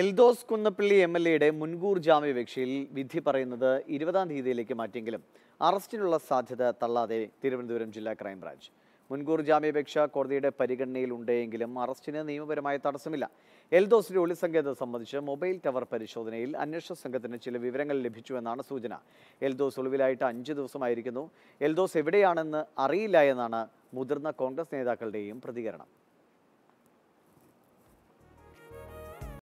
Eldhose Kunnappilly M L എയുടെ മുൻകൂർ ജാമ്യപേക്ഷയിൽ വിധി പറയുന്നത് ഇരുപതാം തീയതിയിലേക്ക് മാറ്റിയെങ്കിലും അറസ്റ്റിനുള്ള സാധ്യത തള്ളാതെ തിരുവനന്തപുരം ജില്ലാ ക്രൈംബ്രാഞ്ച് മുൻകൂർ ജാമ്യപേക്ഷ കോടതിയുടെ പരിഗണനയിൽ ഉണ്ടെങ്കിലും അറസ്റ്റിന് നിയമപരമായ തടസ്സമില്ല എൽദോസിന്റെ ഒളിസങ്കേതം സംബന്ധിച്ച് മൊബൈൽ ടവർ പരിശോധനയിൽ അന്വേഷണ സംഘത്തിന് ചില വിവരങ്ങൾ ലഭിച്ചുവെന്നാണ് സൂചന എൽദോസ് ഒളിവിലായിട്ട് അഞ്ച് ദിവസമായിരിക്കുന്നു എൽദോസ് എവിടെയാണെന്ന് അറിയില്ല എന്നാണ് മുതിർന്ന കോൺഗ്രസ് നേതാക്കളുടെയും പ്രതികരണം